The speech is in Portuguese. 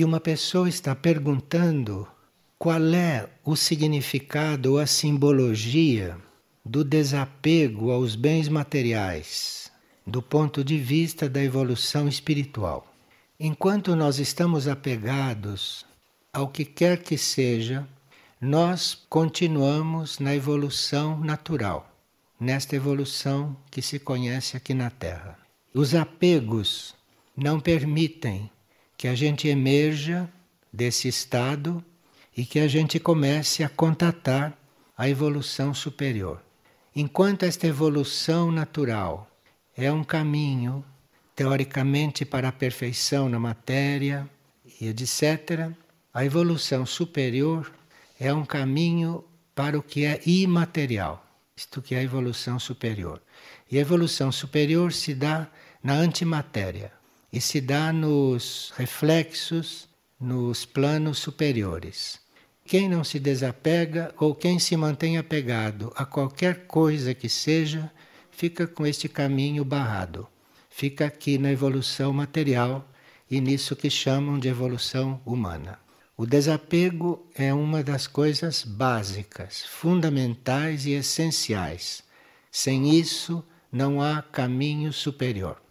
e uma pessoa está perguntando qual é o significado ou a simbologia do desapego aos bens materiais do ponto de vista da evolução espiritual. Enquanto nós estamos apegados ao que quer que seja, nós continuamos na evolução natural, nesta evolução que se conhece aqui na Terra. Os apegos não permitem que a gente emerja desse estado e que a gente comece a contatar a evolução superior. Enquanto esta evolução natural é um caminho, teoricamente, para a perfeição na matéria e etc., a evolução superior é um caminho para o que é imaterial, isto que é a evolução superior. E a evolução superior se dá na antimatéria e se dá nos reflexos, nos planos superiores. Quem não se desapega ou quem se mantém apegado a qualquer coisa que seja, fica com este caminho barrado. Fica aqui na evolução material e nisso que chamam de evolução humana. O desapego é uma das coisas básicas, fundamentais e essenciais. Sem isso, não há caminho superior.